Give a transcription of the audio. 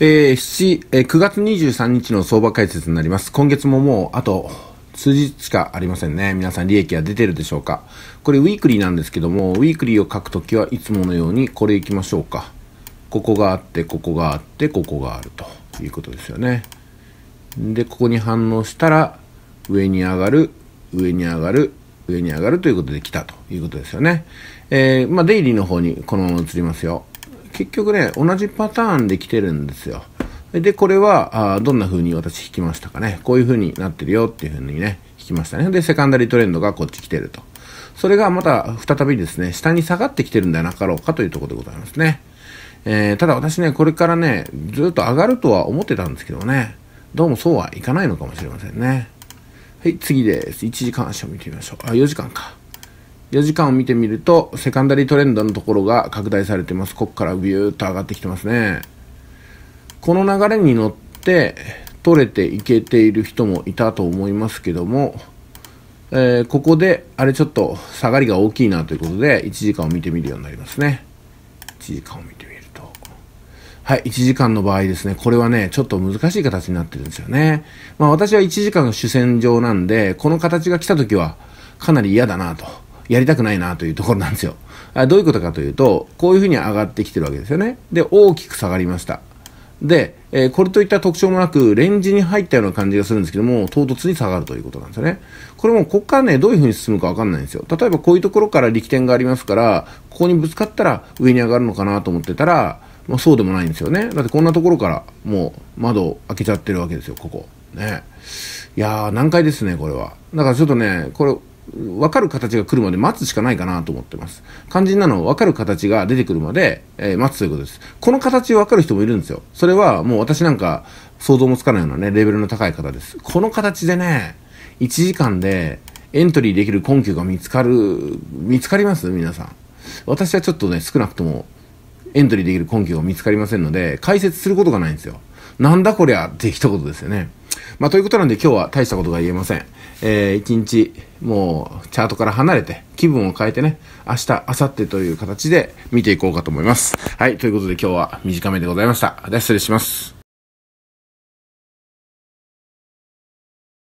えー、7えー、9月23日の相場解説になります。今月ももうあと数日しかありませんね。皆さん利益は出てるでしょうか。これウィークリーなんですけども、ウィークリーを書くときはいつものようにこれいきましょうか。ここがあって、ここがあって、ここがあるということですよね。で、ここに反応したら上に上がる、上に上がる、上に上がるということで来たということですよね。えー、まあ、デイリーの方にこのまま移りますよ。結局ね、同じパターンで来てるんですよ。で、これは、あどんな風に私引きましたかね。こういう風になってるよっていう風にね、引きましたね。で、セカンダリートレンドがこっち来てると。それがまた再びですね、下に下がってきてるんではなかろうかというところでございますね。えー、ただ私ね、これからね、ずっと上がるとは思ってたんですけどね、どうもそうはいかないのかもしれませんね。はい、次です。1時間足を見てみましょう。あ、4時間か。4時間を見てみると、セカンダリートレンドのところが拡大されてます。ここからビューッと上がってきてますね。この流れに乗って、取れていけている人もいたと思いますけども、えー、ここで、あれちょっと下がりが大きいなということで、1時間を見てみるようになりますね。1時間を見てみると。はい、1時間の場合ですね、これはね、ちょっと難しい形になってるんですよね。まあ私は1時間が主戦場なんで、この形が来た時はかなり嫌だなと。やりたくないなというところなんですよ。どういうことかというと、こういうふうに上がってきてるわけですよね。で、大きく下がりました。で、えー、これといった特徴もなく、レンジに入ったような感じがするんですけども、唐突に下がるということなんですよね。これもここからね、どういうふうに進むかわかんないんですよ。例えばこういうところから力点がありますから、ここにぶつかったら上に上がるのかなと思ってたら、まあ、そうでもないんですよね。だってこんなところからもう窓を開けちゃってるわけですよ、ここ。ね。いやー、難解ですね、これは。だからちょっとね、これ、分かる形が来るまで待つしかないかなと思ってます。肝心なのは分かる形が出てくるまで、えー、待つということです。この形分かる人もいるんですよ。それはもう私なんか想像もつかないようなね、レベルの高い方です。この形でね、1時間でエントリーできる根拠が見つかる、見つかります皆さん。私はちょっとね、少なくともエントリーできる根拠が見つかりませんので、解説することがないんですよ。なんだこりゃって一言ですよね。まあ、ということなんで今日は大したことが言えません。えー、一日、もう、チャートから離れて、気分を変えてね、明日、明後日という形で見ていこうかと思います。はい、ということで今日は短めでございました。では失礼します。